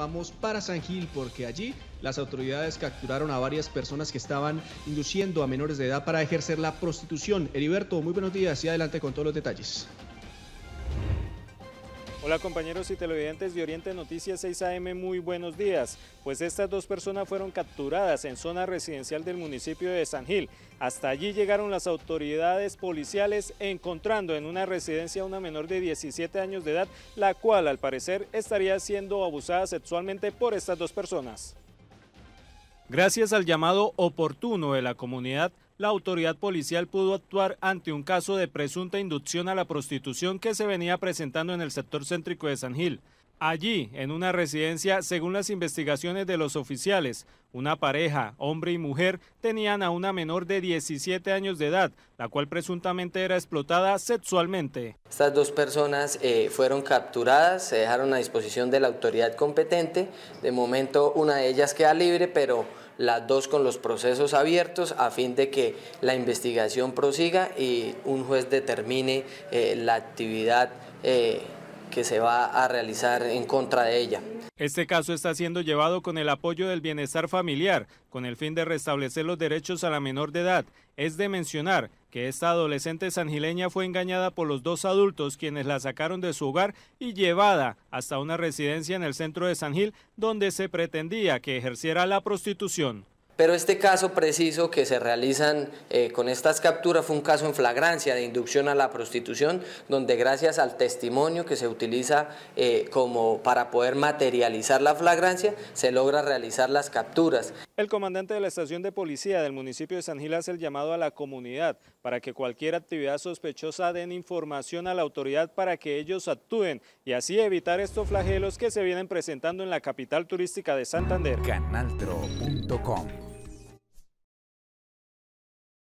vamos para San Gil porque allí las autoridades capturaron a varias personas que estaban induciendo a menores de edad para ejercer la prostitución. Heriberto, muy buenos días y adelante con todos los detalles. Hola compañeros y televidentes de Oriente Noticias 6 AM, muy buenos días. Pues estas dos personas fueron capturadas en zona residencial del municipio de San Gil. Hasta allí llegaron las autoridades policiales encontrando en una residencia a una menor de 17 años de edad, la cual al parecer estaría siendo abusada sexualmente por estas dos personas. Gracias al llamado oportuno de la comunidad, la autoridad policial pudo actuar ante un caso de presunta inducción a la prostitución que se venía presentando en el sector céntrico de San Gil. Allí, en una residencia, según las investigaciones de los oficiales, una pareja, hombre y mujer, tenían a una menor de 17 años de edad, la cual presuntamente era explotada sexualmente. Estas dos personas eh, fueron capturadas, se dejaron a disposición de la autoridad competente. De momento, una de ellas queda libre, pero las dos con los procesos abiertos a fin de que la investigación prosiga y un juez determine eh, la actividad eh, que se va a realizar en contra de ella. Este caso está siendo llevado con el apoyo del bienestar familiar, con el fin de restablecer los derechos a la menor de edad. Es de mencionar que esta adolescente sangileña fue engañada por los dos adultos quienes la sacaron de su hogar y llevada hasta una residencia en el centro de San Gil donde se pretendía que ejerciera la prostitución. Pero este caso preciso que se realizan eh, con estas capturas fue un caso en flagrancia de inducción a la prostitución, donde gracias al testimonio que se utiliza eh, como para poder materializar la flagrancia, se logra realizar las capturas. El comandante de la estación de policía del municipio de San Gil hace el llamado a la comunidad para que cualquier actividad sospechosa den información a la autoridad para que ellos actúen y así evitar estos flagelos que se vienen presentando en la capital turística de Santander. Canaltro.com